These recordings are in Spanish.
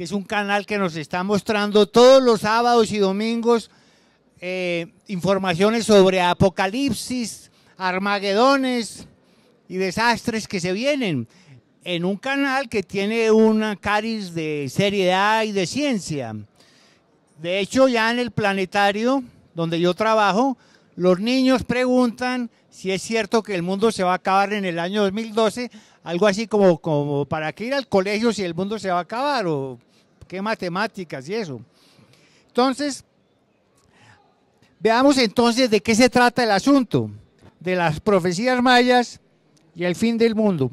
que es un canal que nos está mostrando todos los sábados y domingos eh, informaciones sobre apocalipsis, armagedones y desastres que se vienen en un canal que tiene una cariz de seriedad y de ciencia. De hecho, ya en el planetario donde yo trabajo, los niños preguntan si es cierto que el mundo se va a acabar en el año 2012, algo así como, como para qué ir al colegio si el mundo se va a acabar o qué matemáticas y eso. Entonces, veamos entonces de qué se trata el asunto, de las profecías mayas y el fin del mundo.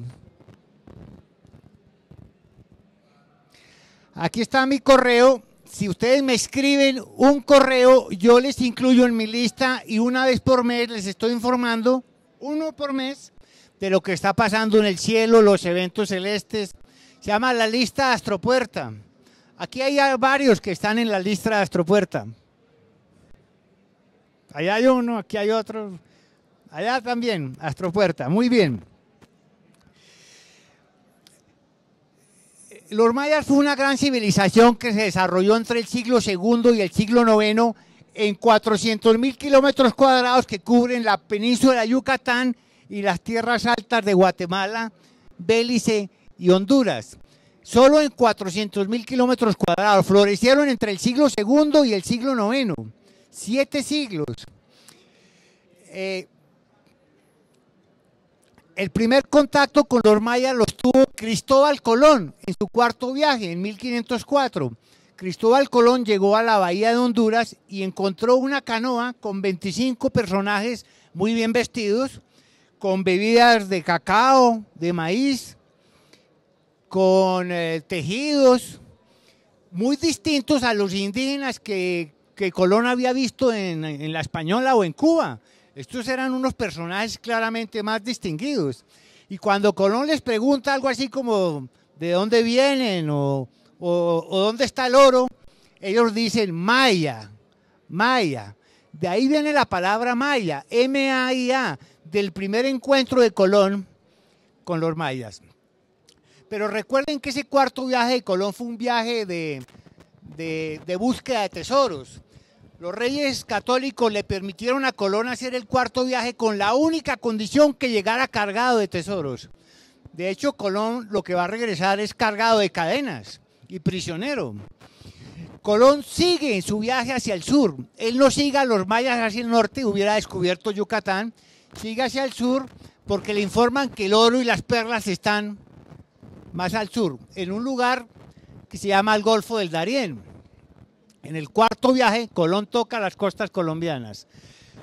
Aquí está mi correo. Si ustedes me escriben un correo, yo les incluyo en mi lista y una vez por mes les estoy informando, uno por mes, de lo que está pasando en el cielo, los eventos celestes. Se llama la lista Astropuerta. Aquí hay varios que están en la lista de Astropuerta. Allá hay uno, aquí hay otro. Allá también, Astropuerta. Muy bien. Los mayas fue una gran civilización que se desarrolló entre el siglo II y el siglo IX en 400.000 kilómetros cuadrados que cubren la península de Yucatán y las tierras altas de Guatemala, Belice y Honduras solo en 400 mil kilómetros cuadrados. Florecieron entre el siglo II y el siglo IX, siete siglos. Eh, el primer contacto con los mayas los tuvo Cristóbal Colón en su cuarto viaje en 1504. Cristóbal Colón llegó a la bahía de Honduras y encontró una canoa con 25 personajes muy bien vestidos, con bebidas de cacao, de maíz, con eh, tejidos muy distintos a los indígenas que, Colón había visto en, La Española o en Cuba. Estos eran unos personajes claramente más distinguidos. Y cuando Colón les pregunta algo así como de dónde vienen o, dónde está el oro, ellos dicen maya, maya. De ahí viene la palabra maya, m a i -A, del primer encuentro de Colón con los mayas. Pero recuerden que ese cuarto viaje de Colón fue un viaje de, búsqueda de tesoros. Los reyes católicos le permitieron a Colón hacer el cuarto viaje con la única condición que llegara cargado de tesoros. De hecho, Colón lo que va a regresar es cargado de cadenas y prisionero. Colón sigue en su viaje hacia el sur. Él no sigue a los mayas hacia el norte, hubiera descubierto Yucatán. Sigue hacia el sur porque le informan que el oro y las perlas están más al sur, en un lugar que se llama el Golfo del Darién. En el cuarto viaje, Colón toca las costas colombianas.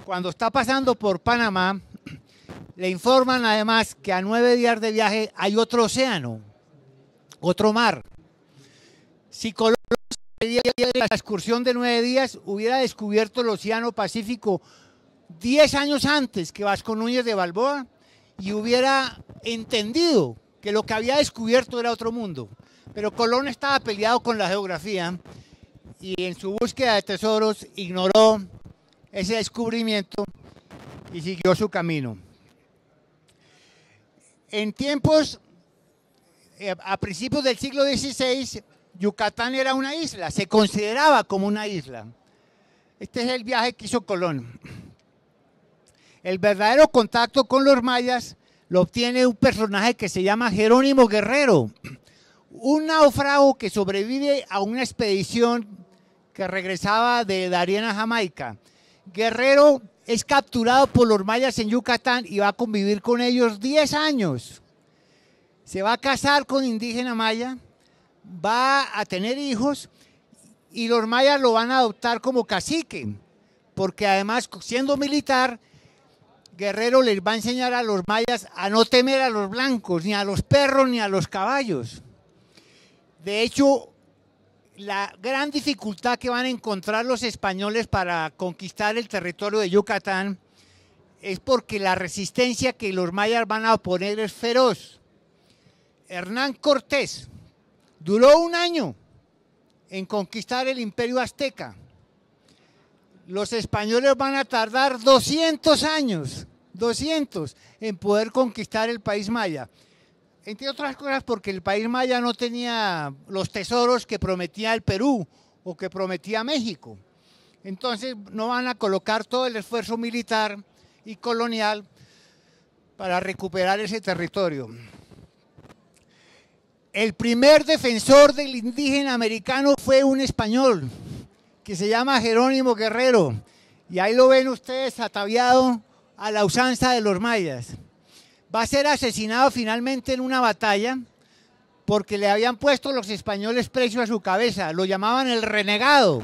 Cuando está pasando por Panamá, le informan además que a nueve días de viaje hay otro océano, otro mar. Si Colón la excursión de nueve días hubiera descubierto el Océano Pacífico diez años antes que Vasco Núñez de Balboa y hubiera entendido que lo que había descubierto era otro mundo. Pero Colón estaba peleado con la geografía y en su búsqueda de tesoros ignoró ese descubrimiento y siguió su camino. En tiempos, eh, a principios del siglo XVI, Yucatán era una isla, se consideraba como una isla. Este es el viaje que hizo Colón. El verdadero contacto con los mayas lo obtiene un personaje que se llama Jerónimo Guerrero, un naufrago que sobrevive a una expedición que regresaba de Darien a Jamaica. Guerrero es capturado por los mayas en Yucatán y va a convivir con ellos 10 años. Se va a casar con indígena maya, va a tener hijos y los mayas lo van a adoptar como cacique, porque además siendo militar Guerrero les va a enseñar a los mayas a no temer a los blancos, ni a los perros, ni a los caballos. De hecho, la gran dificultad que van a encontrar los españoles para conquistar el territorio de Yucatán es porque la resistencia que los mayas van a oponer es feroz. Hernán Cortés duró un año en conquistar el imperio azteca los españoles van a tardar 200 años, 200, en poder conquistar el país maya. Entre otras cosas porque el país maya no tenía los tesoros que prometía el Perú o que prometía México. Entonces no van a colocar todo el esfuerzo militar y colonial para recuperar ese territorio. El primer defensor del indígena americano fue un español, que se llama Jerónimo Guerrero. Y ahí lo ven ustedes ataviado a la usanza de los mayas. Va a ser asesinado finalmente en una batalla porque le habían puesto los españoles precio a su cabeza. Lo llamaban el renegado.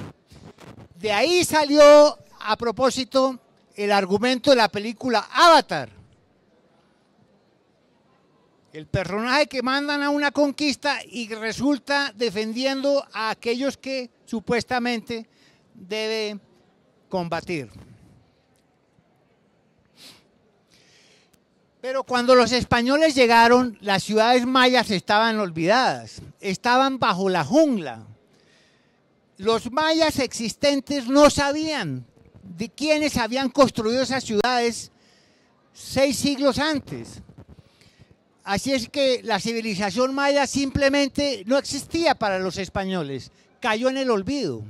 De ahí salió a propósito el argumento de la película Avatar el personaje que mandan a una conquista y resulta defendiendo a aquellos que supuestamente debe combatir. Pero cuando los españoles llegaron, las ciudades mayas estaban olvidadas, estaban bajo la jungla. Los mayas existentes no sabían de quiénes habían construido esas ciudades seis siglos antes. Así es que la civilización maya simplemente no existía para los españoles, cayó en el olvido.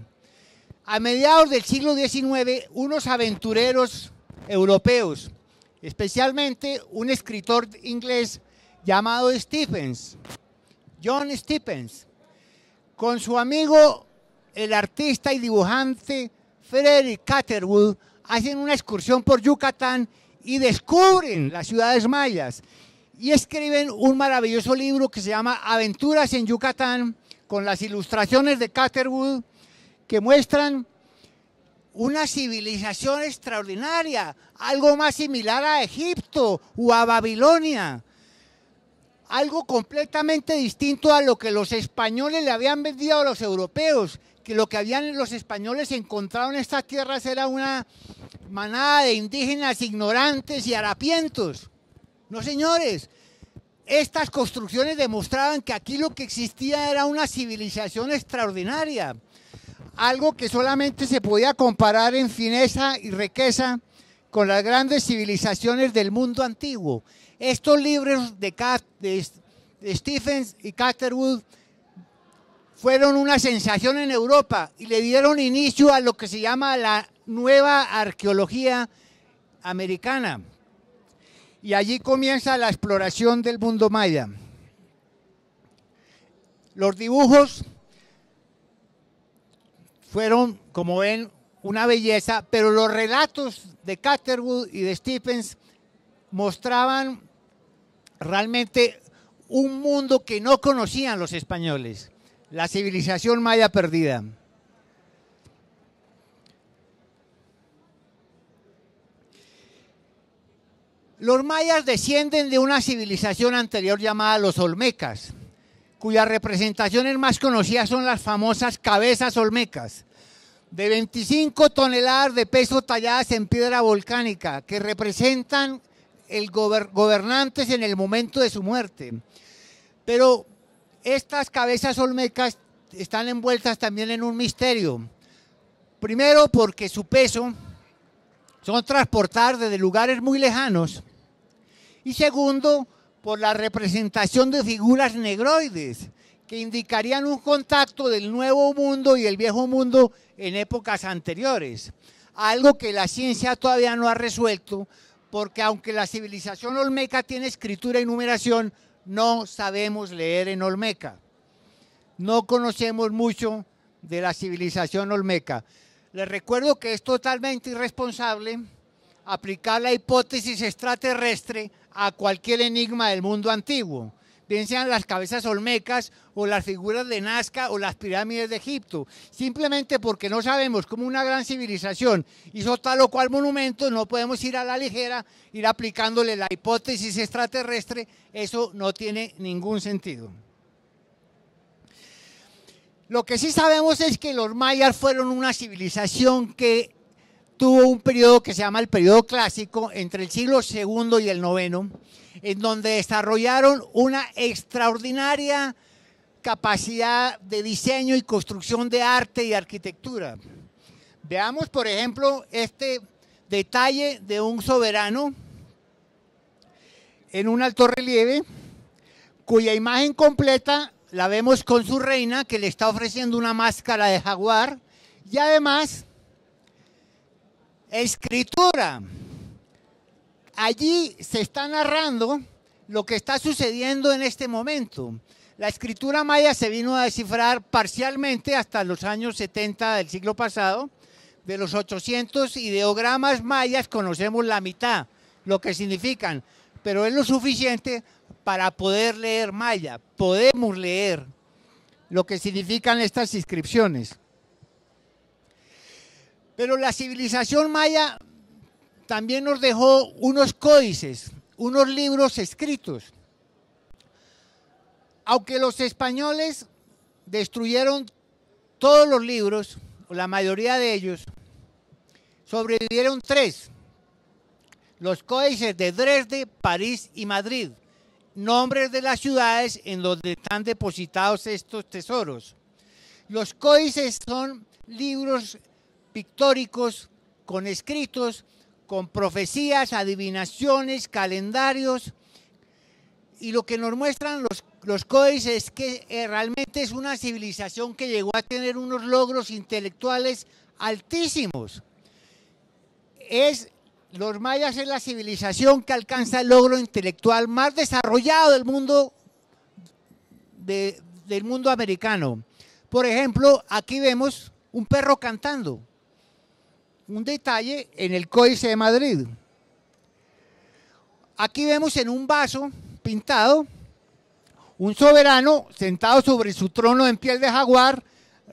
A mediados del siglo XIX, unos aventureros europeos, especialmente un escritor inglés llamado Stephens, John Stephens, con su amigo el artista y dibujante Frederick Catterwood, hacen una excursión por Yucatán y descubren las ciudades mayas y escriben un maravilloso libro que se llama Aventuras en Yucatán, con las ilustraciones de Catherwood, que muestran una civilización extraordinaria, algo más similar a Egipto o a Babilonia, algo completamente distinto a lo que los españoles le habían vendido a los europeos, que lo que habían los españoles encontrado en estas tierras era una manada de indígenas ignorantes y harapientos. No, señores. Estas construcciones demostraban que aquí lo que existía era una civilización extraordinaria, algo que solamente se podía comparar en fineza y riqueza con las grandes civilizaciones del mundo antiguo. Estos libros de, de Stephens y Catherwood fueron una sensación en Europa y le dieron inicio a lo que se llama la nueva arqueología americana y allí comienza la exploración del mundo maya. Los dibujos fueron, como ven, una belleza, pero los relatos de Catherwood y de Stephens mostraban realmente un mundo que no conocían los españoles, la civilización maya perdida. Los mayas descienden de una civilización anterior llamada los olmecas, cuyas representaciones más conocidas son las famosas cabezas olmecas, de 25 toneladas de peso talladas en piedra volcánica, que representan el gobernantes en el momento de su muerte. Pero estas cabezas olmecas están envueltas también en un misterio. Primero porque su peso son transportadas desde lugares muy lejanos y segundo, por la representación de figuras negroides, que indicarían un contacto del nuevo mundo y el viejo mundo en épocas anteriores, algo que la ciencia todavía no ha resuelto, porque aunque la civilización olmeca tiene escritura y numeración, no sabemos leer en olmeca. No conocemos mucho de la civilización olmeca. Les recuerdo que es totalmente irresponsable aplicar la hipótesis extraterrestre a cualquier enigma del mundo antiguo, bien sean las cabezas olmecas o las figuras de Nazca o las pirámides de Egipto, simplemente porque no sabemos cómo una gran civilización hizo tal o cual monumento, no podemos ir a la ligera, ir aplicándole la hipótesis extraterrestre, eso no tiene ningún sentido. Lo que sí sabemos es que los mayas fueron una civilización que tuvo un periodo que se llama el periodo clásico entre el siglo II y el IX, en donde desarrollaron una extraordinaria capacidad de diseño y construcción de arte y arquitectura. Veamos, por ejemplo, este detalle de un soberano en un alto relieve, cuya imagen completa la vemos con su reina que le está ofreciendo una máscara de jaguar y además escritura. Allí se está narrando lo que está sucediendo en este momento. La escritura maya se vino a descifrar parcialmente hasta los años 70 del siglo pasado. De los 800 ideogramas mayas conocemos la mitad, lo que significan, pero es lo suficiente para poder leer maya. Podemos leer lo que significan estas inscripciones. Pero la civilización maya también nos dejó unos códices, unos libros escritos. Aunque los españoles destruyeron todos los libros, la mayoría de ellos, sobrevivieron tres, los códices de Dresde, París y Madrid, nombres de las ciudades en donde están depositados estos tesoros. Los códices son libros pictóricos, con escritos, con profecías, adivinaciones, calendarios. Y lo que nos muestran los, los códices es que eh, realmente es una civilización que llegó a tener unos logros intelectuales altísimos. Es los mayas es la civilización que alcanza el logro intelectual más desarrollado del mundo del mundo americano. Por ejemplo, aquí vemos un perro cantando un detalle en el Códice de Madrid. Aquí vemos en un vaso pintado un soberano sentado sobre su trono en piel de jaguar,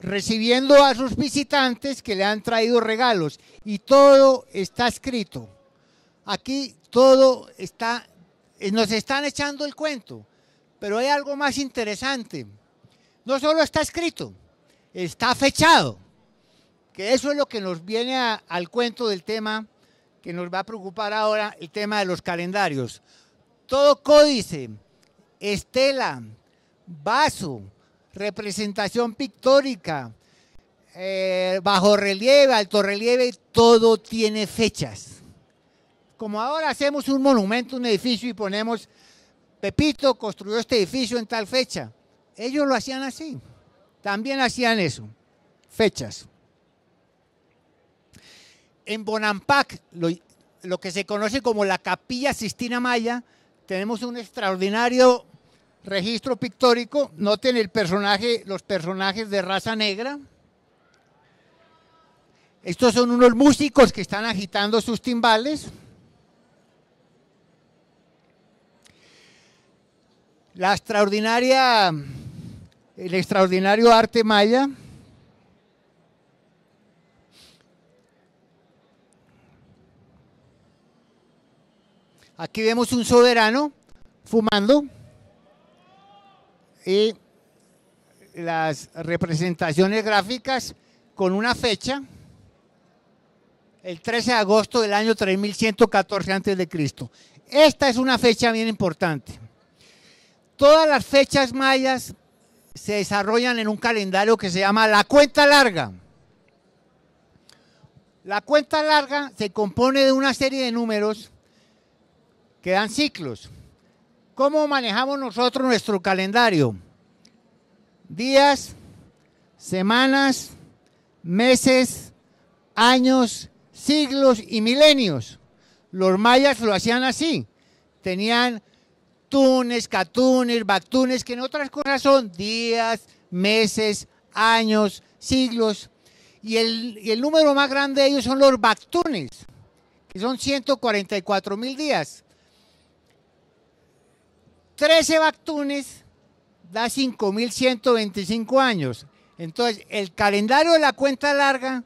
recibiendo a sus visitantes que le han traído regalos. Y todo está escrito. Aquí todo está, eh, nos están echando el cuento, pero hay algo más interesante. No solo está escrito, está fechado que eso es lo que nos viene al cuento del tema que nos va a preocupar ahora, el tema de los calendarios. Todo códice, estela, vaso, representación pictórica, eh, bajo relieve, alto relieve, todo tiene fechas. Como ahora hacemos un monumento, un edificio y ponemos, Pepito construyó este edificio en tal fecha. Ellos lo hacían así. También hacían eso. Fechas. En Bonampak, lo, que se conoce como la Capilla Sistina Maya, tenemos un extraordinario registro pictórico. Noten el personaje, los personajes de raza negra. Estos son unos músicos que están agitando sus timbales. La extraordinaria, el extraordinario arte maya. Aquí vemos un soberano fumando y las representaciones gráficas con una fecha, el 13 de agosto del año 3114 a.C. Esta es una fecha bien importante. Todas las fechas mayas se desarrollan en un calendario que se llama la cuenta larga. La cuenta larga se compone de una serie de números quedan ciclos. ¿Cómo manejamos nosotros nuestro calendario? Días, semanas, meses, años, siglos y milenios. Los mayas lo hacían así. Tenían tunes, catunes, bactunes que en otras cosas son días, meses, años, siglos. Y el, número más grande de ellos son los bactunes que son 144 mil días. 13 Bactunes da 5.125 años. Entonces, el calendario de la cuenta larga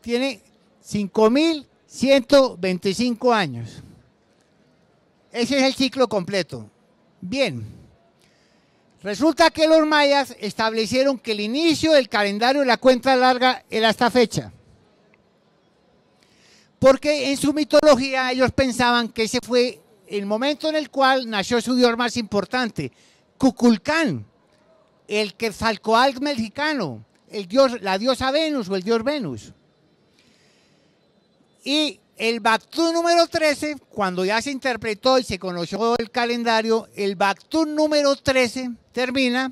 tiene 5.125 años. Ese es el ciclo completo. Bien. Resulta que los mayas establecieron que el inicio del calendario de la cuenta larga era esta fecha. Porque en su mitología ellos pensaban que ese fue el momento en el cual nació su dios más importante, Cuculcán, el que Quetzalcoatl mexicano, el dios, la diosa Venus o el dios Venus. Y el Bactún número 13, cuando ya se interpretó y se conoció el calendario, el Bactún número 13 termina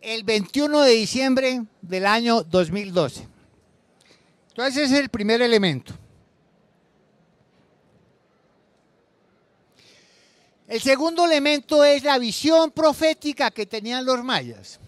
el 21 de diciembre del año 2012. Entonces ese es el primer elemento. El segundo elemento es la visión profética que tenían los mayas.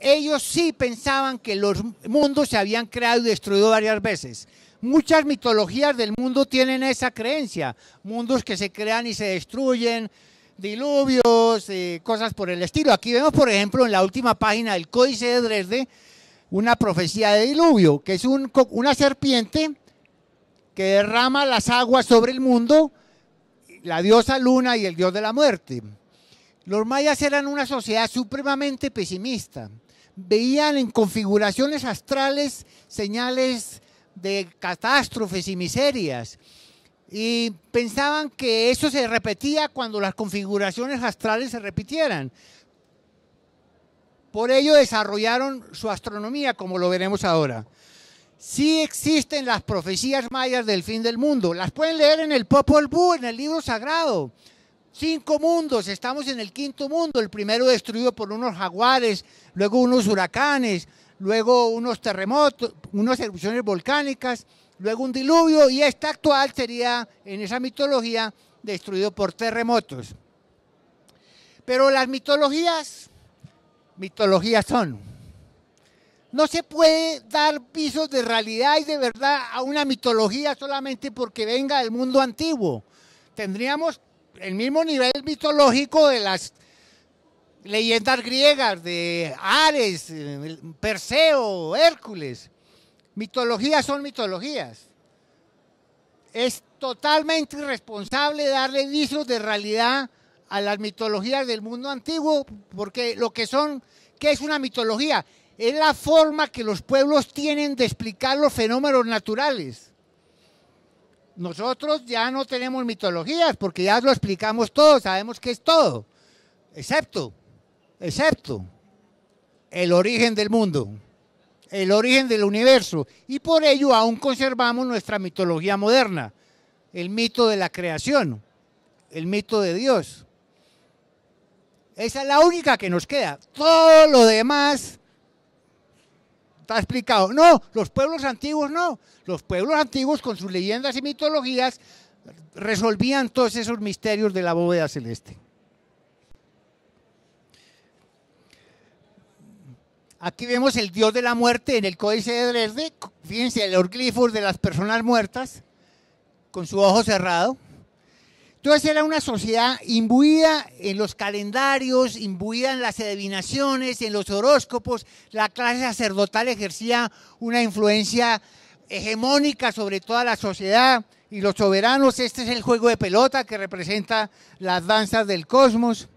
Ellos sí pensaban que los mundos se habían creado y destruido varias veces. Muchas mitologías del mundo tienen esa creencia, mundos que se crean y se destruyen, diluvios, eh, cosas por el estilo. Aquí vemos, por ejemplo, en la última página del Códice de Dresde, una profecía de diluvio, que es una serpiente que derrama las aguas sobre el mundo la diosa luna y el dios de la muerte. Los mayas eran una sociedad supremamente pesimista. Veían en configuraciones astrales señales de catástrofes y miserias. Y pensaban que eso se repetía cuando las configuraciones astrales se repitieran. Por ello desarrollaron su astronomía, como lo veremos ahora sí existen las profecías mayas del fin del mundo. Las pueden leer en el Popol Vuh, en el libro sagrado. Cinco mundos, estamos en el quinto mundo, el primero destruido por unos jaguares, luego unos huracanes, luego unos terremotos, unas erupciones volcánicas, luego un diluvio y esta actual sería, en esa mitología, destruido por terremotos. Pero las mitologías, mitologías son. No se puede dar pisos de realidad y de verdad a una mitología solamente porque venga del mundo antiguo. Tendríamos el mismo nivel mitológico de las leyendas griegas, de Ares, Perseo, Hércules. Mitologías son mitologías. Es totalmente irresponsable darle visos de realidad a las mitologías del mundo antiguo, porque lo que son, ¿qué es una mitología? es la forma que los pueblos tienen de explicar los fenómenos naturales. Nosotros ya no tenemos mitologías porque ya lo explicamos todo, sabemos que es todo, excepto, excepto el origen del mundo, el origen del universo, y por ello aún conservamos nuestra mitología moderna, el mito de la creación, el mito de Dios. Esa es la única que nos queda. Todo lo demás está explicado. No, los pueblos antiguos no. Los pueblos antiguos con sus leyendas y mitologías resolvían todos esos misterios de la bóveda celeste. Aquí vemos el dios de la muerte en el códice de Dresde. Fíjense, el orglifos de las personas muertas con su ojo cerrado. Entonces era una sociedad imbuida en los calendarios, imbuida en las adivinaciones, en los horóscopos. La clase sacerdotal ejercía una influencia hegemónica sobre toda la sociedad y los soberanos. Este es el juego de pelota que representa las danzas del cosmos.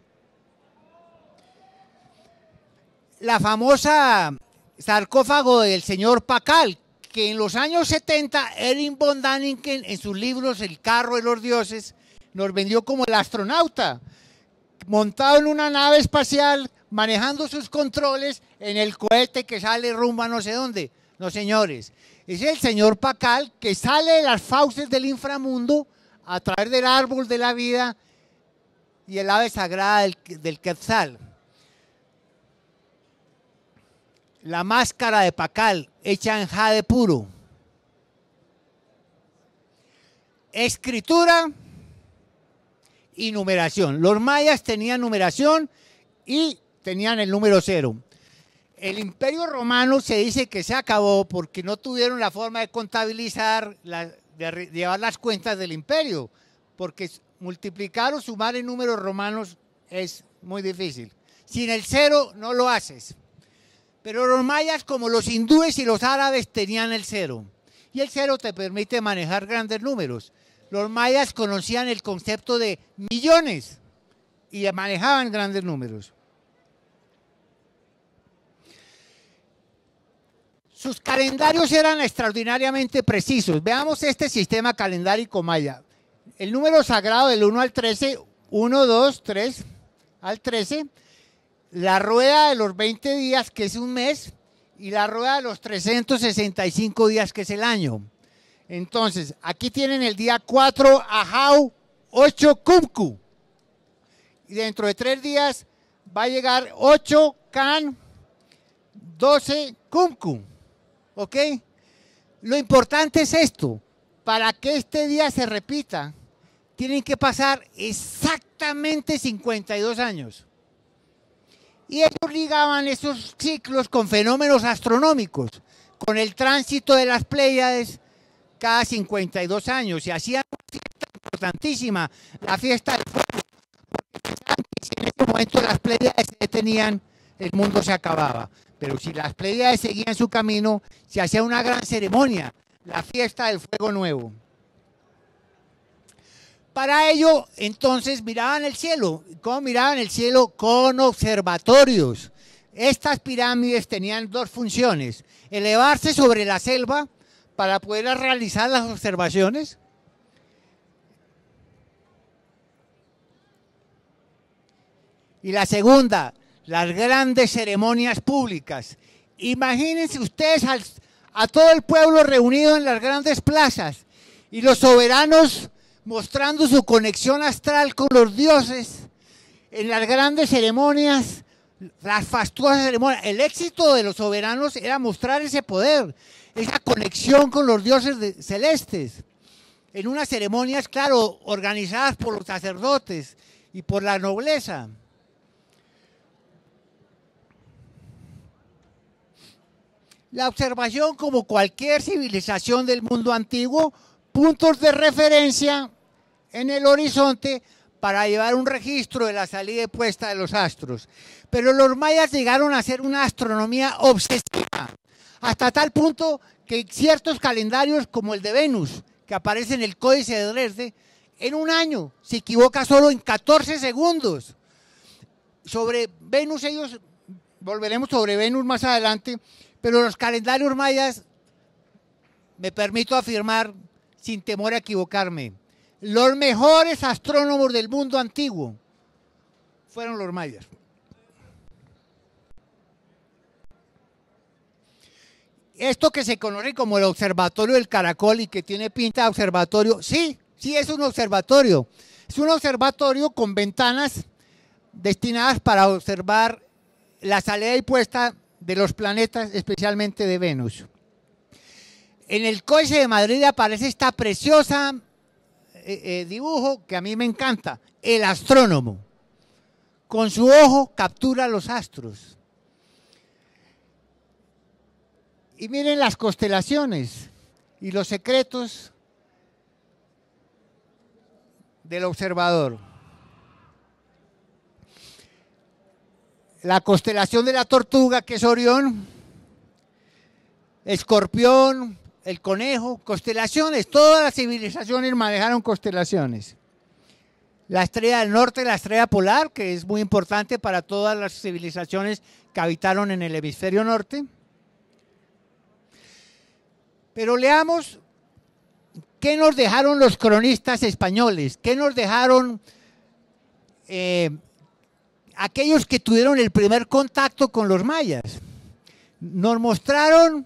La famosa sarcófago del señor Pacal, que en los años 70 Erin von en sus libros El carro de los dioses nos vendió como el astronauta, montado en una nave espacial, manejando sus controles en el cohete que sale rumbo a no sé dónde. No, señores, es el señor Pacal que sale de las fauces del inframundo a través del árbol de la vida y el ave sagrada del, Quetzal. La máscara de Pacal, hecha en jade puro. Escritura y numeración. Los mayas tenían numeración y tenían el número cero. El imperio romano se dice que se acabó porque no tuvieron la forma de contabilizar, de llevar las cuentas del imperio, porque multiplicar o sumar en números romanos es muy difícil. Sin el cero no lo haces. Pero los mayas, como los hindúes y los árabes, tenían el cero. Y el cero te permite manejar grandes números. Los mayas conocían el concepto de millones y manejaban grandes números. Sus calendarios eran extraordinariamente precisos. Veamos este sistema calendárico maya. El número sagrado del 1 al 13, 1, 2, 3 al 13, la rueda de los 20 días, que es un mes, y la rueda de los 365 días, que es el año. Entonces, aquí tienen el día 4 Ajau 8 Kumku. Y dentro de tres días va a llegar 8 Kan 12 Kumku. ¿Ok? Lo importante es esto. Para que este día se repita, tienen que pasar exactamente 52 años. Y ellos ligaban esos ciclos con fenómenos astronómicos, con el tránsito de las Pléyades, cada 52 años se hacía una fiesta importantísima, la fiesta del fuego, si en ese momento las pleiades se detenían, el mundo se acababa. Pero si las pleiades seguían su camino, se hacía una gran ceremonia, la fiesta del fuego nuevo. Para ello, entonces miraban el cielo. ¿Cómo miraban el cielo? Con observatorios. Estas pirámides tenían dos funciones, elevarse sobre la selva para poder realizar las observaciones. Y la segunda, las grandes ceremonias públicas. Imagínense ustedes a todo el pueblo reunido en las grandes plazas y los soberanos mostrando su conexión astral con los dioses en las grandes ceremonias, las fastuosas ceremonias. El éxito de los soberanos era mostrar ese poder, esa conexión con los dioses celestes, en unas ceremonias, claro, organizadas por los sacerdotes y por la nobleza. La observación, como cualquier civilización del mundo antiguo, puntos de referencia en el horizonte para llevar un registro de la salida y puesta de los astros. Pero los mayas llegaron a hacer una astronomía obsesiva hasta tal punto que ciertos calendarios como el de Venus, que aparece en el Códice de Dresde, en un año se equivoca solo en 14 segundos. Sobre Venus ellos, volveremos sobre Venus más adelante, pero los calendarios mayas, me permito afirmar, sin temor a equivocarme, los mejores astrónomos del mundo antiguo fueron los mayas. esto que se conoce como el Observatorio del Caracol y que tiene pinta de observatorio, sí, sí es un observatorio. Es un observatorio con ventanas destinadas para observar la salida y puesta de los planetas, especialmente de Venus. En el coche de Madrid aparece esta preciosa eh, eh, dibujo que a mí me encanta, el astrónomo. Con su ojo captura los astros. Y miren las constelaciones y los secretos del observador. La constelación de la tortuga, que es Orión, Escorpión, el conejo, constelaciones. Todas las civilizaciones manejaron constelaciones. La estrella del norte, la estrella polar, que es muy importante para todas las civilizaciones que habitaron en el hemisferio norte. Pero leamos qué nos dejaron los cronistas españoles, qué nos dejaron eh, aquellos que tuvieron el primer contacto con los mayas. Nos mostraron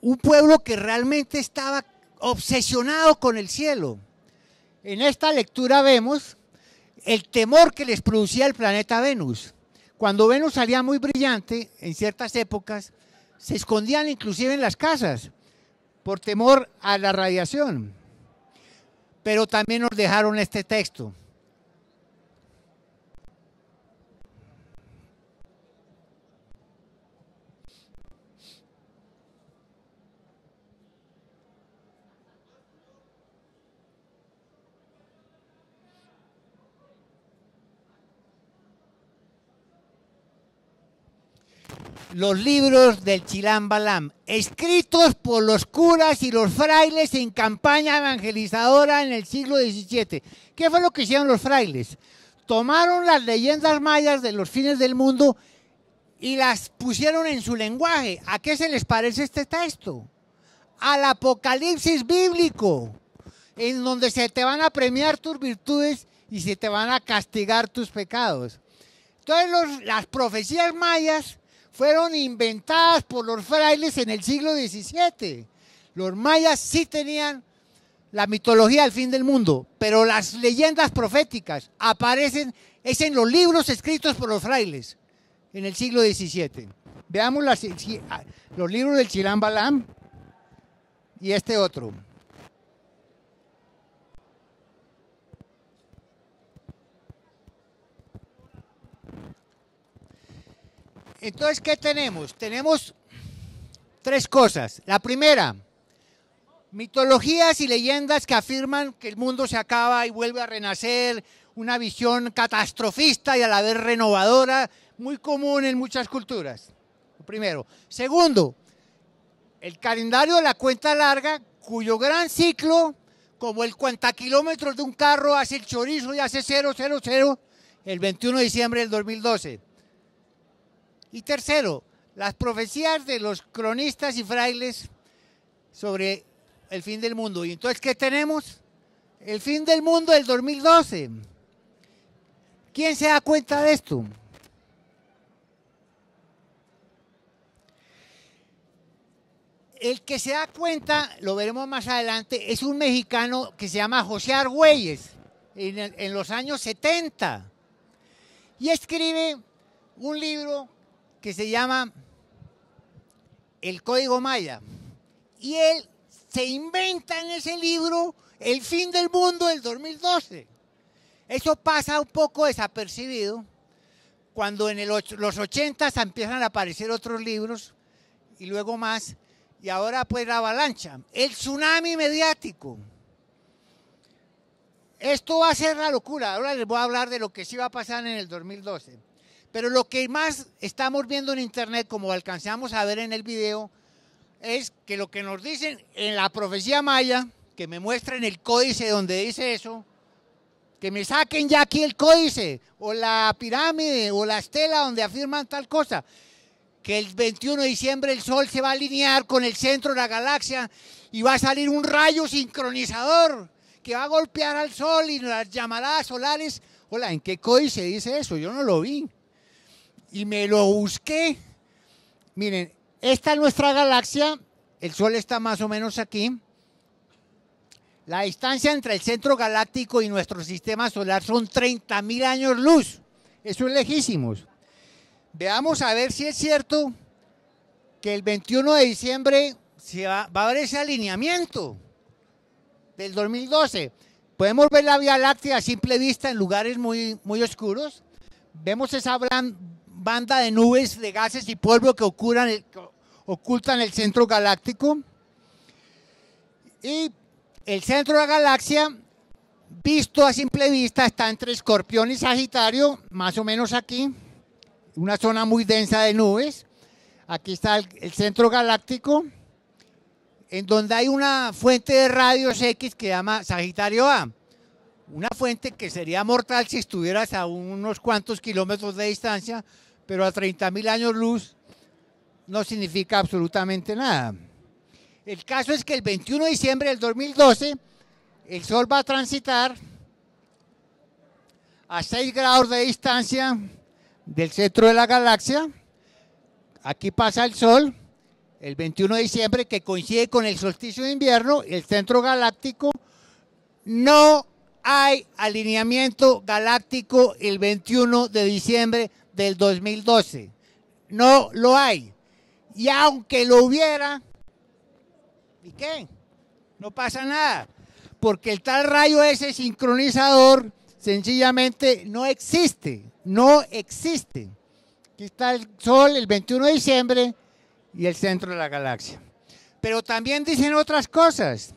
un pueblo que realmente estaba obsesionado con el cielo. En esta lectura vemos el temor que les producía el planeta Venus. Cuando Venus salía muy brillante en ciertas épocas, se escondían inclusive en las casas por temor a la radiación. Pero también nos dejaron este texto. los libros del Chilam Balam, escritos por los curas y los frailes en campaña evangelizadora en el siglo XVII. ¿Qué fue lo que hicieron los frailes? Tomaron las leyendas mayas de los fines del mundo y las pusieron en su lenguaje. ¿A qué se les parece este texto? Al Apocalipsis bíblico, en donde se te van a premiar tus virtudes y se te van a castigar tus pecados. Entonces las profecías mayas fueron inventadas por los frailes en el siglo XVII. Los mayas sí tenían la mitología del fin del mundo, pero las leyendas proféticas aparecen, es en los libros escritos por los frailes en el siglo XVII. Veamos ah, los libros del Chilam Balam y este otro. Entonces, ¿qué tenemos? Tenemos tres cosas. La primera, mitologías y leyendas que afirman que el mundo se acaba y vuelve a renacer, una visión catastrofista y a la vez renovadora, muy común en muchas culturas. Primero. Segundo, el calendario de la cuenta larga, cuyo gran ciclo, como el cuanta kilómetros de un carro, hace el chorizo y hace 000 el 21 de diciembre del 2012. Y tercero, las profecías de los cronistas y frailes sobre el fin del mundo. ¿Y entonces qué tenemos? El fin del mundo del 2012. ¿Quién se da cuenta de esto? El que se da cuenta, lo veremos más adelante, es un mexicano que se llama José Argüelles, en, en los años 70. Y escribe un libro que se llama El Código Maya. Y él se inventa en ese libro el fin del mundo del 2012. Eso pasa un poco desapercibido cuando en los 80 empiezan a aparecer otros libros y luego más, y ahora pues la avalancha, el tsunami mediático. Esto va a ser la locura. Ahora les voy a hablar de lo que sí va a pasar en el 2012. Pero lo que más estamos viendo en Internet, como alcanzamos a ver en el video, es que lo que nos dicen en la profecía maya, que me muestren el códice donde dice eso, que me saquen ya aquí el códice, o la pirámide, o la estela donde afirman tal cosa, que el 21 de diciembre el sol se va a alinear con el centro de la galaxia y va a salir un rayo sincronizador que va a golpear al sol y las llamadas solares. Hola, ¿en qué códice dice eso? Yo no lo vi y me lo busqué. Miren, esta es nuestra galaxia. El Sol está más o menos aquí. La distancia entre el centro galáctico y nuestro sistema solar son 30.000 años luz. Eso es lejísimos. Veamos a ver si es cierto que el 21 de diciembre se va, a haber ese alineamiento del 2012. Podemos ver la Vía Láctea a simple vista en lugares muy, muy oscuros. Vemos esa gran banda de nubes de gases y polvo que, ocultan el centro galáctico. Y el centro de la galaxia, visto a simple vista, está entre Escorpión y Sagitario, más o menos aquí, una zona muy densa de nubes. Aquí está el, centro galáctico, en donde hay una fuente de radios X que llama Sagitario A una fuente que sería mortal si estuvieras a unos cuantos kilómetros de distancia, pero a 30.000 años luz no significa absolutamente nada. El caso es que el 21 de diciembre del 2012 el Sol va a transitar a 6 grados de distancia del centro de la galaxia. Aquí pasa el Sol el 21 de diciembre que coincide con el solsticio de invierno, el centro galáctico. No hay alineamiento galáctico el 21 de diciembre del 2012. No lo hay. Y aunque lo hubiera, ¿y qué? No pasa nada. Porque el tal rayo ese sincronizador sencillamente no existe. No existe. Aquí está el Sol el 21 de diciembre y el centro de la galaxia. Pero también dicen otras cosas.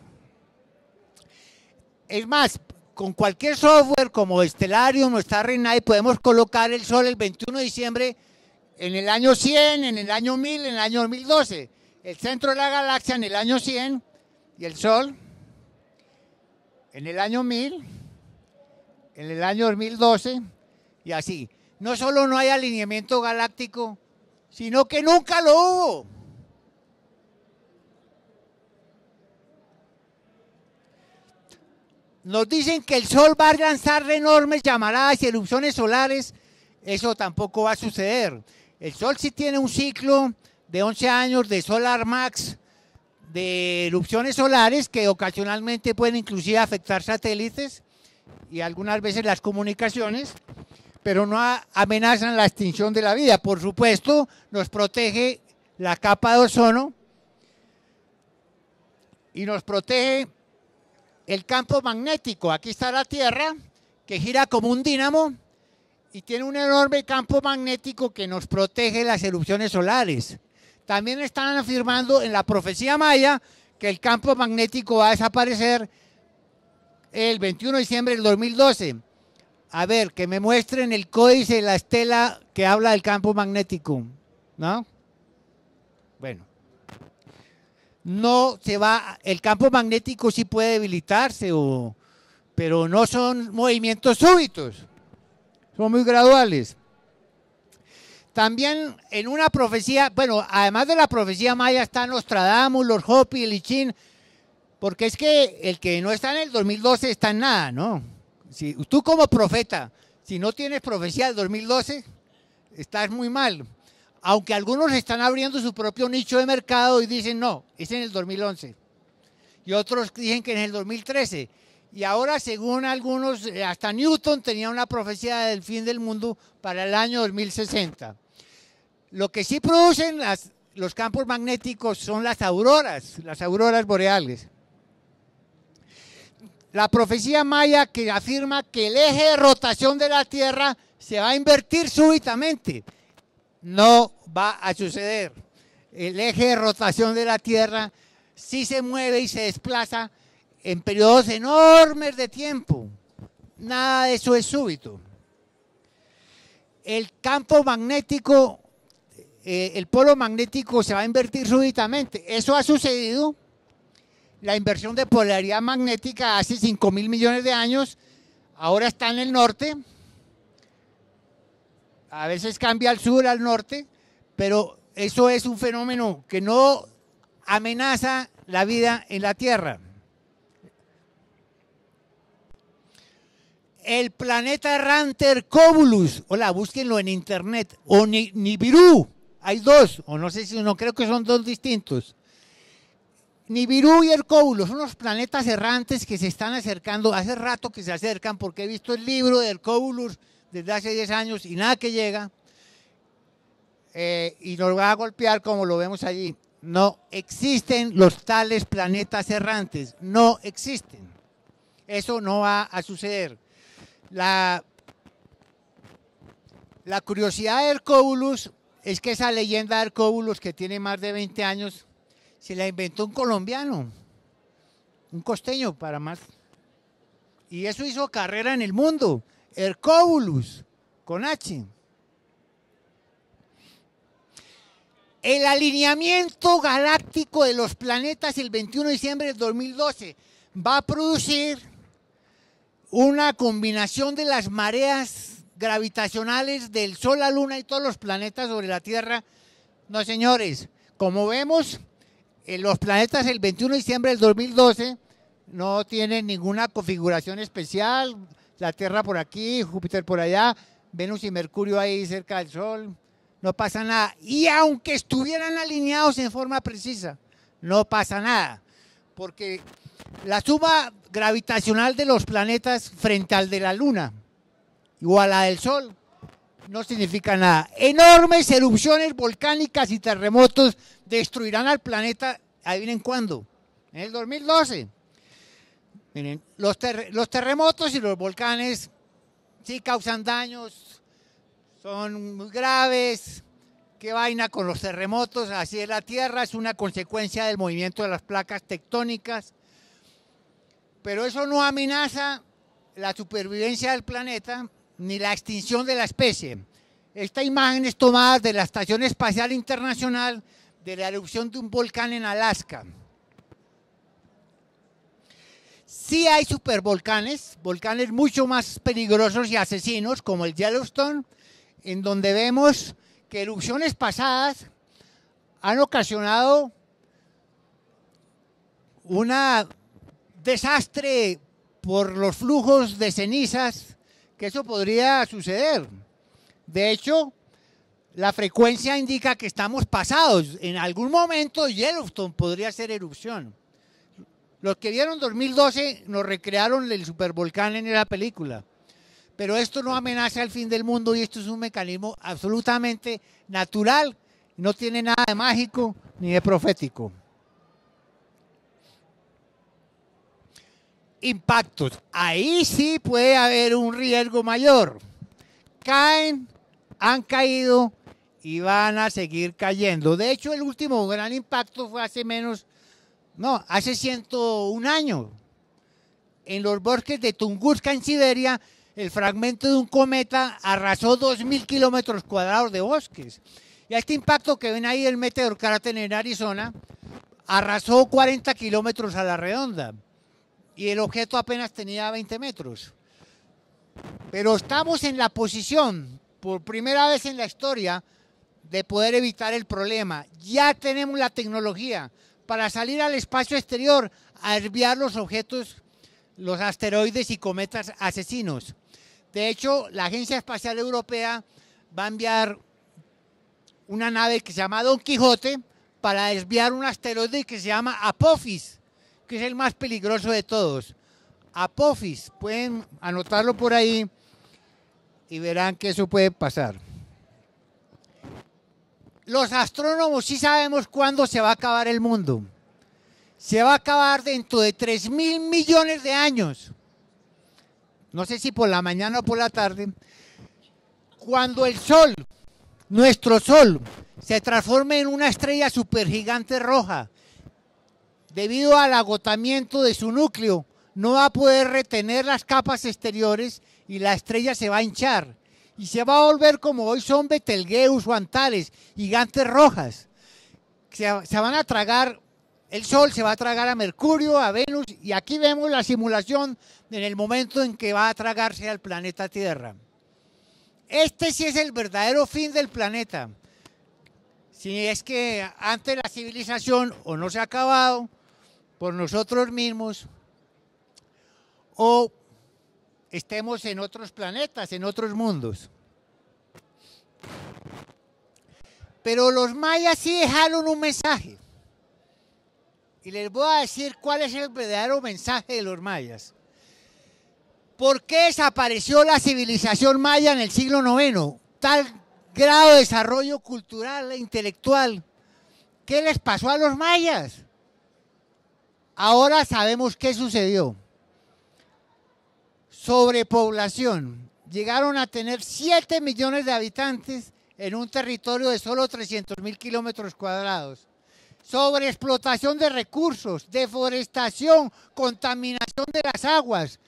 Es más, con cualquier software como Stellarium o Star Night podemos colocar el sol el 21 de diciembre en el año 100, en el año 1000, en el año 2012. El centro de la galaxia en el año 100 y el sol en el año 1000, en el año 2012 y así. No solo no hay alineamiento galáctico, sino que nunca lo hubo. Nos dicen que el Sol va a lanzar enormes llamaradas y erupciones solares. Eso tampoco va a suceder. El Sol sí tiene un ciclo de 11 años de Solar Max, de erupciones solares que ocasionalmente pueden inclusive afectar satélites y algunas veces las comunicaciones, pero no amenazan la extinción de la vida. Por supuesto, nos protege la capa de ozono y nos protege el campo magnético. Aquí está la Tierra, que gira como un dínamo y tiene un enorme campo magnético que nos protege las erupciones solares. También están afirmando en la profecía maya que el campo magnético va a desaparecer el 21 de diciembre del 2012. A ver, que me muestren el códice, la estela que habla del campo magnético, ¿no? Bueno no se va, el campo magnético sí puede debilitarse, o, pero no son movimientos súbitos, son muy graduales. También en una profecía, bueno, además de la profecía maya están Nostradamus, los Hopi, el Ichin, porque es que el que no está en el 2012 está en nada, ¿no? Si, tú como profeta, si no tienes profecía del 2012, estás muy mal aunque algunos están abriendo su propio nicho de mercado y dicen no, es en el 2011. Y otros dicen que en el 2013. Y ahora, según algunos, eh, hasta Newton tenía una profecía del fin del mundo para el año 2060. Lo que sí producen los campos magnéticos son las auroras, las auroras boreales. La profecía maya que afirma que el eje de rotación de la Tierra se va a invertir súbitamente no va a suceder. El eje de rotación de la Tierra sí se mueve y se desplaza en periodos enormes de tiempo. Nada de eso es súbito. El campo magnético, eh, el polo magnético se va a invertir súbitamente. Eso ha sucedido. La inversión de polaridad magnética hace cinco mil millones de años. Ahora está en el norte, a veces cambia al sur, al norte, pero eso es un fenómeno que no amenaza la vida en la Tierra. El planeta errante Cobulus, hola, búsquenlo en internet, o Nibiru, hay dos, o no sé si no, creo que son dos distintos. Nibiru y Cobulus son los planetas errantes que se están acercando, hace rato que se acercan, porque he visto el libro de Cobulus desde hace 10 años y nada que llega eh, y nos va a golpear como lo vemos allí. No existen los tales planetas errantes, no existen. Eso no va a suceder. La, la curiosidad del Hercóbulus es que esa leyenda del Hercóbulus, que tiene más de 20 años, se la inventó un colombiano, un costeño para más. Y eso hizo carrera en el mundo. Hercóbulus, con H. El alineamiento galáctico de los planetas el 21 de diciembre del 2012 va a producir una combinación de las mareas gravitacionales del Sol, la Luna y todos los planetas sobre la Tierra. No, señores, como vemos, eh, los planetas el 21 de diciembre del 2012 no tienen ninguna configuración especial, la Tierra por aquí, Júpiter por allá, Venus y Mercurio ahí cerca del Sol, no pasa nada. Y aunque estuvieran alineados en forma precisa, no pasa nada, porque la suma gravitacional de los planetas frente al de la Luna o a la del Sol no significa nada. Enormes erupciones volcánicas y terremotos destruirán al planeta, adivinen cuando. en el 2012 los, terremotos y los volcanes sí causan daños, son graves. Qué vaina con los terremotos, así es la Tierra, es una consecuencia del movimiento de las placas tectónicas. Pero eso no amenaza la supervivencia del planeta ni la extinción de la especie. Esta imagen es tomada de la Estación Espacial Internacional de la erupción de un volcán en Alaska. Sí hay supervolcanes, volcanes mucho más peligrosos y asesinos como el Yellowstone, en donde vemos que erupciones pasadas han ocasionado un desastre por los flujos de cenizas, que eso podría suceder. De hecho, la frecuencia indica que estamos pasados. En algún momento Yellowstone podría ser erupción. Los que vieron 2012 nos recrearon el supervolcán en la película. Pero esto no amenaza el fin del mundo y esto es un mecanismo absolutamente natural. No tiene nada de mágico ni de profético. Impactos. Ahí sí puede haber un riesgo mayor. Caen, han caído y van a seguir cayendo. De hecho, el último gran impacto fue hace menos no, hace 101 años, en los bosques de Tunguska, en Siberia, el fragmento de un cometa arrasó 2.000 kilómetros cuadrados de bosques. Y a este impacto que ven ahí el meteor Caraten en Arizona, arrasó 40 kilómetros a la redonda. Y el objeto apenas tenía 20 metros. Pero estamos en la posición, por primera vez en la historia, de poder evitar el problema. Ya tenemos la tecnología para salir al espacio exterior a desviar los objetos, los asteroides y cometas asesinos. De hecho, la Agencia Espacial Europea va a enviar una nave que se llama Don Quijote para desviar un asteroide que se llama Apophis, que es el más peligroso de todos. Apophis, pueden anotarlo por ahí y verán que eso puede pasar los astrónomos sí sabemos cuándo se va a acabar el mundo. Se va a acabar dentro de 3 mil millones de años. No sé si por la mañana o por la tarde. Cuando el Sol, nuestro Sol, se transforme en una estrella supergigante roja, debido al agotamiento de su núcleo, no va a poder retener las capas exteriores y la estrella se va a hinchar y se va a volver como hoy son o Antares, Gigantes Rojas. Se, van a tragar, el Sol se va a tragar a Mercurio, a Venus, y aquí vemos la simulación en el momento en que va a tragarse al planeta Tierra. Este sí es el verdadero fin del planeta. Si es que antes la civilización o no se ha acabado por nosotros mismos, o estemos en otros planetas, en otros mundos. Pero los mayas sí dejaron un mensaje. Y les voy a decir cuál es el verdadero mensaje de los mayas. ¿Por qué desapareció la civilización maya en el siglo IX? Tal grado de desarrollo cultural e intelectual. ¿Qué les pasó a los mayas? Ahora sabemos qué sucedió sobrepoblación. Llegaron a tener 7 millones de habitantes en un territorio de solo 300 mil kilómetros cuadrados. explotación de recursos, deforestación, contaminación de las aguas.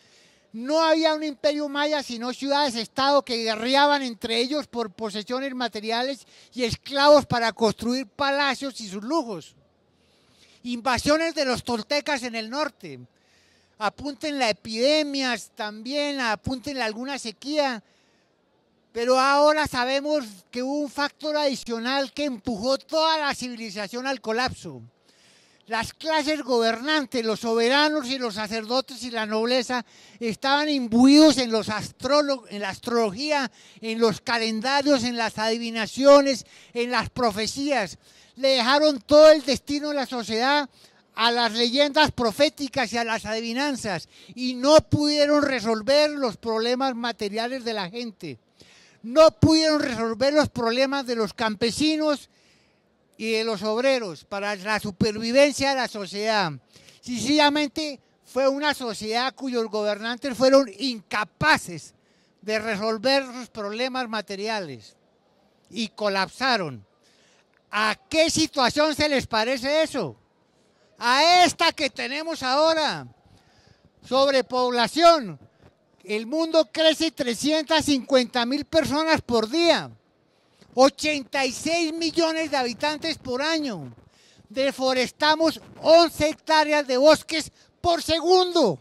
No había un imperio maya sino ciudades-estado que guerreaban entre ellos por posesiones materiales y esclavos para construir palacios y sus lujos. Invasiones de los toltecas en el norte, apunten la epidemias también, apunten alguna sequía, pero ahora sabemos que hubo un factor adicional que empujó toda la civilización al colapso. Las clases gobernantes, los soberanos y los sacerdotes y la nobleza estaban imbuidos en, en la astrología, en los calendarios, en las adivinaciones, en las profecías. Le dejaron todo el destino a la sociedad a las leyendas proféticas y a las adivinanzas y no pudieron resolver los problemas materiales de la gente. No pudieron resolver los problemas de los campesinos y de los obreros para la supervivencia de la sociedad. Sencillamente fue una sociedad cuyos gobernantes fueron incapaces de resolver sus problemas materiales y colapsaron. ¿A qué situación se les parece eso? a esta que tenemos ahora. Sobrepoblación. El mundo crece 350 mil personas por día. 86 millones de habitantes por año. Deforestamos 11 hectáreas de bosques por segundo.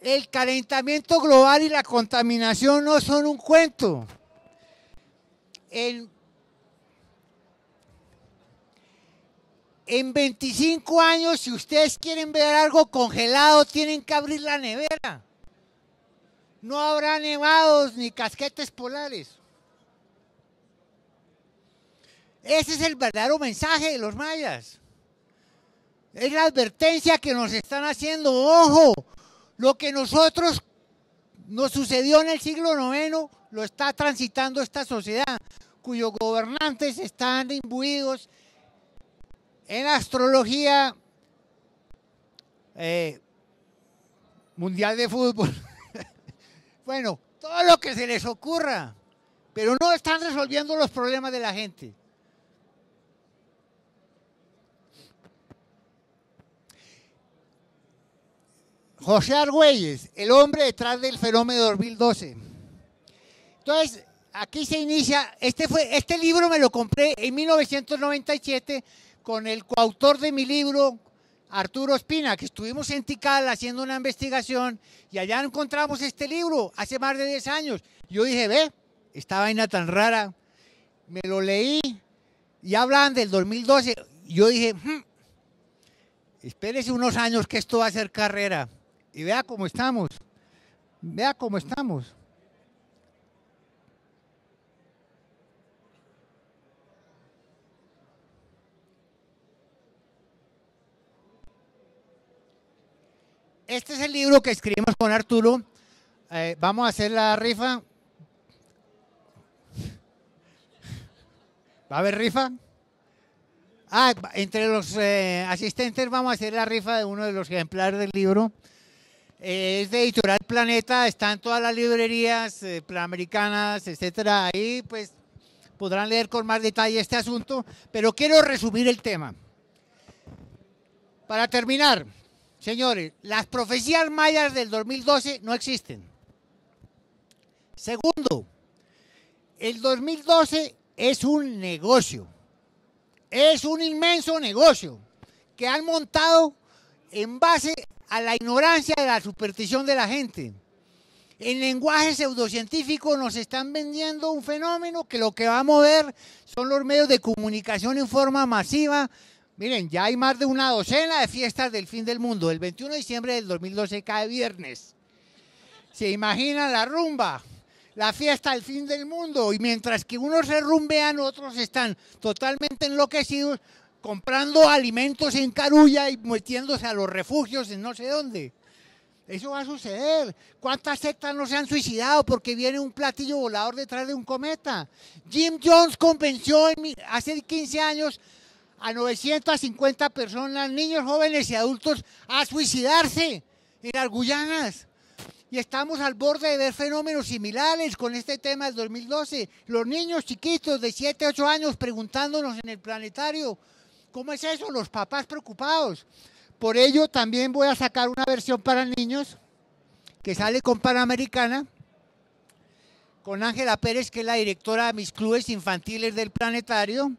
El calentamiento global y la contaminación no son un cuento. El... En 25 años, si ustedes quieren ver algo congelado, tienen que abrir la nevera. No habrá nevados ni casquetes polares. Ese es el verdadero mensaje de los mayas. Es la advertencia que nos están haciendo. Ojo, lo que nosotros nos sucedió en el siglo IX lo está transitando esta sociedad, cuyos gobernantes están imbuidos en astrología eh, mundial de fútbol. bueno, todo lo que se les ocurra, pero no están resolviendo los problemas de la gente. José Argüelles, el hombre detrás del fenómeno 2012. Entonces, aquí se inicia, este, fue, este libro me lo compré en 1997 con el coautor de mi libro, Arturo Espina, que estuvimos en Tikal haciendo una investigación y allá encontramos este libro hace más de 10 años. Yo dije, ve, esta vaina tan rara, me lo leí y hablan del 2012. Yo dije, hmm, espérese unos años que esto va a ser carrera y vea cómo estamos, vea cómo estamos. Este es el libro que escribimos con Arturo. Eh, vamos a hacer la rifa. ¿Va a haber rifa? Ah, entre los eh, asistentes vamos a hacer la rifa de uno de los ejemplares del libro. Eh, es de Editorial Planeta, están todas las librerías planamericanas, etc. etcétera. Ahí pues podrán leer con más detalle este asunto, pero quiero resumir el tema. Para terminar, Señores, las profecías mayas del 2012 no existen. Segundo, el 2012 es un negocio. Es un inmenso negocio que han montado en base a la ignorancia y la superstición de la gente. En lenguaje pseudocientífico nos están vendiendo un fenómeno que lo que va a mover son los medios de comunicación en forma masiva Miren, ya hay más de una docena de fiestas del fin del mundo. El 21 de diciembre del 2012 cae viernes. Se imagina la rumba, la fiesta del fin del mundo. Y mientras que unos se rumbean, otros están totalmente enloquecidos comprando alimentos en Carulla y metiéndose a los refugios en no sé dónde. Eso va a suceder. ¿Cuántas sectas no se han suicidado porque viene un platillo volador detrás de un cometa? Jim Jones convenció hace 15 años a 950 personas, niños, jóvenes y adultos, a suicidarse en las Y estamos al borde de ver fenómenos similares con este tema del 2012. Los niños chiquitos de 7, 8 años preguntándonos en el planetario, ¿cómo es eso? Los papás preocupados. Por ello también voy a sacar una versión para niños que sale con Panamericana, con Ángela Pérez, que es la directora de mis clubes infantiles del planetario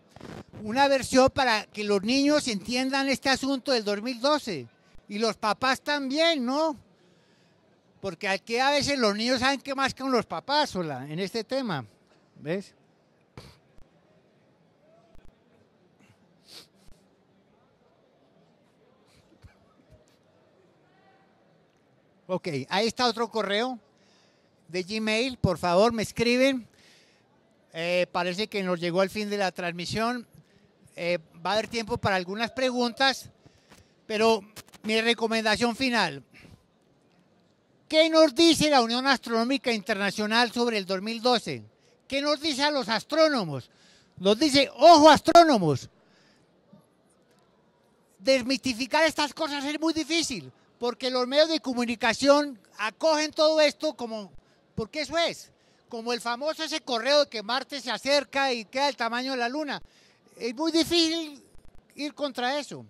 una versión para que los niños entiendan este asunto del 2012 y los papás también, ¿no? Porque aquí a veces los niños saben que más que los papás hola, en este tema, ¿ves? Ok, ahí está otro correo de Gmail, por favor me escriben eh, parece que nos llegó al fin de la transmisión. Eh, va a haber tiempo para algunas preguntas, pero mi recomendación final. ¿Qué nos dice la Unión Astronómica Internacional sobre el 2012? ¿Qué nos dice a los astrónomos? Nos dice, ojo astrónomos, desmitificar estas cosas es muy difícil, porque los medios de comunicación acogen todo esto como, porque eso es como el famoso ese correo de que Marte se acerca y queda el tamaño de la Luna. Es muy difícil ir contra eso.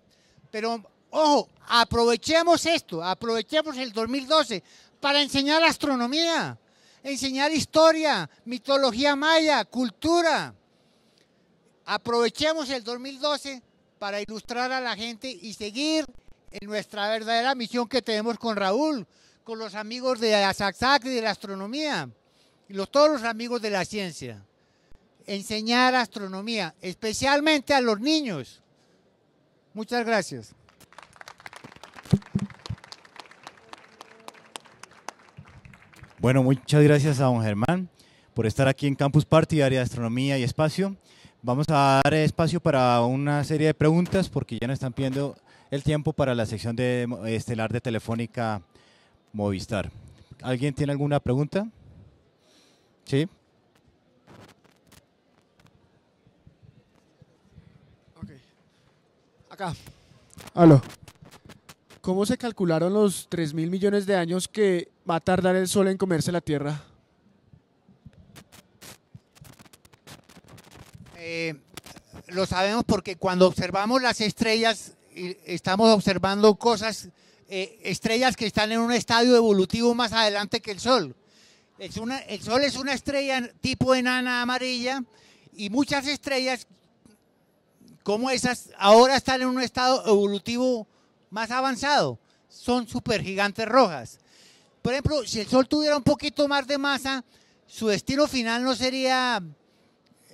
Pero ojo, aprovechemos esto, aprovechemos el 2012 para enseñar astronomía, enseñar historia, mitología maya, cultura. Aprovechemos el 2012 para ilustrar a la gente y seguir en nuestra verdadera misión que tenemos con Raúl, con los amigos de Azaxac y de la astronomía los, todos los amigos de la ciencia, enseñar astronomía, especialmente a los niños. Muchas gracias. Bueno, muchas gracias a don Germán por estar aquí en Campus Party, área de astronomía y espacio. Vamos a dar espacio para una serie de preguntas porque ya nos están pidiendo el tiempo para la sección de este, estelar de Telefónica Movistar. ¿Alguien tiene alguna pregunta? Sí. Acá. Aló. ¿Cómo se calcularon los 3 mil millones de años que va a tardar el Sol en comerse la Tierra? Eh, lo sabemos porque cuando observamos las estrellas, estamos observando cosas, eh, estrellas que están en un estadio evolutivo más adelante que el Sol el Sol es una estrella tipo enana amarilla y muchas estrellas como esas ahora están en un estado evolutivo más avanzado. Son supergigantes rojas. Por ejemplo, si el Sol tuviera un poquito más de masa, su destino final no sería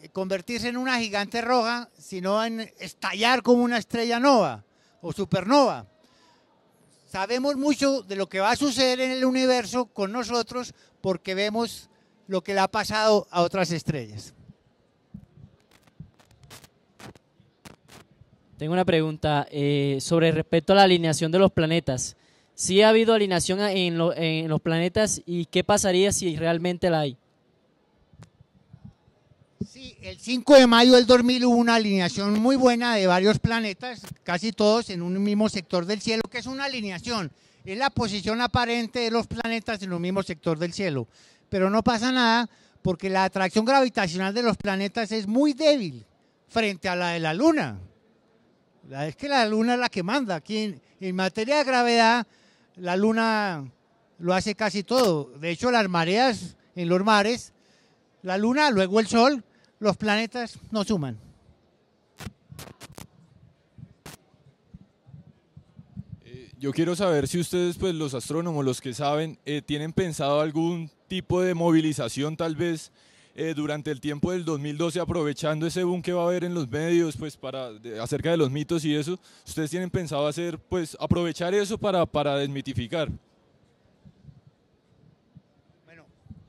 eh, convertirse en una gigante roja, sino en estallar como una estrella nova o supernova. Sabemos mucho de lo que va a suceder en el universo con nosotros porque vemos lo que le ha pasado a otras estrellas. Tengo una pregunta eh, sobre respecto a la alineación de los planetas. Si ha habido alineación en, en, los planetas y qué pasaría si realmente la hay? Sí, el 5 de mayo del 2000 hubo una alineación muy buena de varios planetas, casi todos en un mismo sector del cielo, que es una alineación. Es la posición aparente de los planetas en el mismo sector del cielo. Pero no pasa nada porque la atracción gravitacional de los planetas es muy débil frente a la de la Luna. Es que la Luna es la que manda. Aquí en, en materia de gravedad, la Luna lo hace casi todo. De hecho, las mareas en los mares, la Luna, luego el Sol, los planetas no suman. Yo quiero saber si ustedes, pues los astrónomos, los que saben, eh, tienen pensado algún tipo de movilización tal vez eh, durante el tiempo del 2012, aprovechando ese boom que va a haber en los medios, pues para acerca de los mitos y eso, ustedes tienen pensado hacer, pues aprovechar eso para, para desmitificar. Bueno,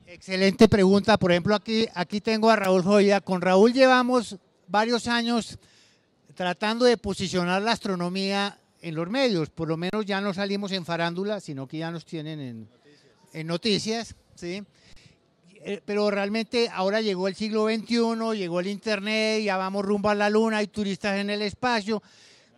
excelente pregunta. Por ejemplo, aquí, aquí tengo a Raúl Joya. Con Raúl llevamos varios años tratando de posicionar la astronomía en los medios, por lo menos ya no salimos en farándula, sino que ya nos tienen en noticias, ¿sí? Eh, pero realmente ahora llegó el siglo XXI, llegó el Internet, ya vamos rumbo a la luna, hay turistas en el espacio,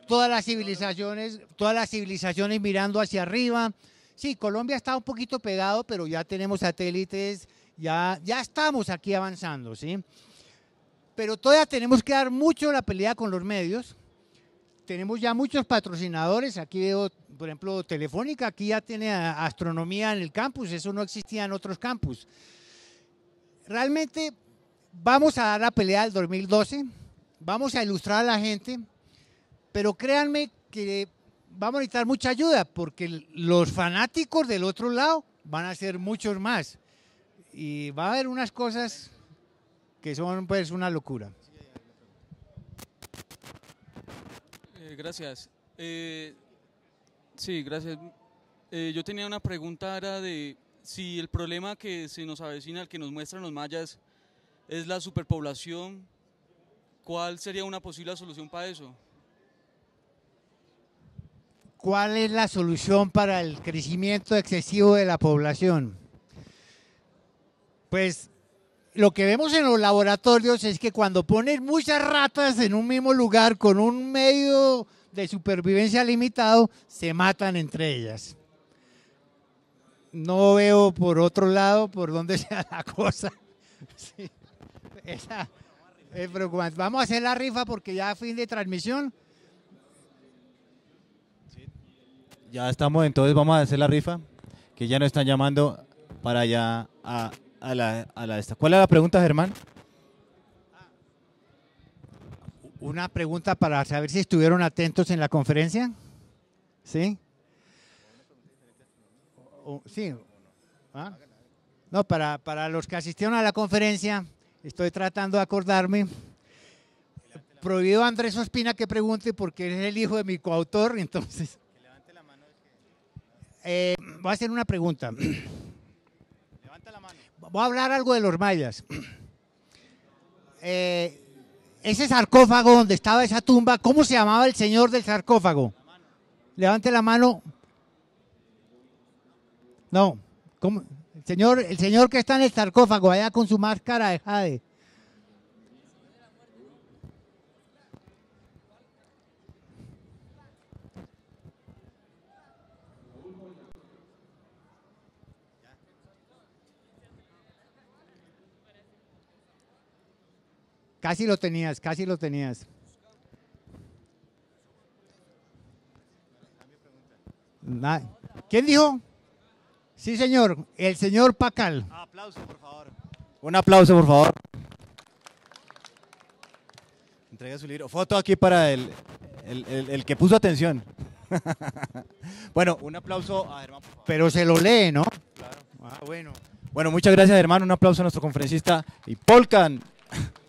todas las civilizaciones, todas las civilizaciones mirando hacia arriba. Sí, Colombia está un poquito pegado, pero ya tenemos satélites, ya, ya estamos aquí avanzando, ¿sí? Pero todavía tenemos que dar mucho la pelea con los medios, tenemos ya muchos patrocinadores. Aquí veo, por ejemplo, Telefónica, aquí ya tiene astronomía en el campus, eso no existía en otros campus. Realmente vamos a dar la pelea del 2012, vamos a ilustrar a la gente, pero créanme que vamos a necesitar mucha ayuda porque los fanáticos del otro lado van a ser muchos más y va a haber unas cosas que son pues una locura. Eh, gracias. Eh, sí, gracias. Eh, yo tenía una pregunta, era de si el problema que se nos avecina, al que nos muestran los mayas, es la superpoblación, ¿cuál sería una posible solución para eso? ¿Cuál es la solución para el crecimiento excesivo de la población? Pues lo que vemos en los laboratorios es que cuando ponen muchas ratas en un mismo lugar con un medio de supervivencia limitado, se matan entre ellas. No veo por otro lado por dónde sea la cosa. Vamos a hacer la rifa porque ya a fin de transmisión. Ya estamos, entonces vamos a hacer la rifa, que ya nos están llamando para allá a a la, a la esta. ¿Cuál es la pregunta, Germán? Una pregunta para saber si estuvieron atentos en la conferencia. ¿Sí? sí. ¿Ah? No, para, para los que asistieron a la conferencia, estoy tratando de acordarme. Prohibido a Andrés Ospina que pregunte porque es el hijo de mi coautor, entonces. Eh, voy a hacer una pregunta voy a hablar algo de los mayas. Eh, ese sarcófago donde estaba esa tumba, ¿cómo se llamaba el señor del sarcófago? Levante la mano. No, El señor, el señor que está en el sarcófago, allá con su máscara de jade. Casi lo tenías, casi lo tenías. ¿Quién dijo? Sí, señor, el señor Pacal. Aplauso, por favor. Un aplauso, por favor. Entrega su libro. Foto aquí para el, que puso atención. bueno, un aplauso a Pero se lo lee, ¿no? Claro. Ah, bueno. Bueno, muchas gracias, hermano. Un aplauso a nuestro conferencista y Polkan.